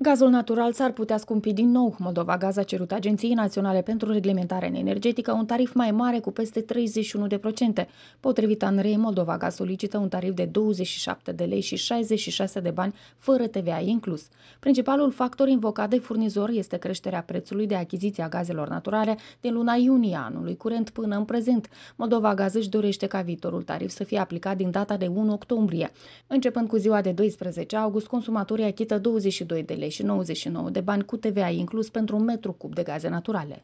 Gazul natural s-ar putea scumpi din nou. Moldova Gaz a cerut Agenției Naționale pentru Reglementare în Energetică un tarif mai mare cu peste 31%. Potrivit Anrei Moldova Gaz solicită un tarif de 27 de lei și 66 de bani, fără TVA inclus. Principalul factor invocat de furnizor este creșterea prețului de achiziție a gazelor naturale din luna iunie anului curent până în prezent. Moldova Gaz își dorește ca viitorul tarif să fie aplicat din data de 1 octombrie. Începând cu ziua de 12 august, consumatorii achită 22 de lei lei și 99 de bani cu TVA inclus pentru un metru cub de gaze naturale.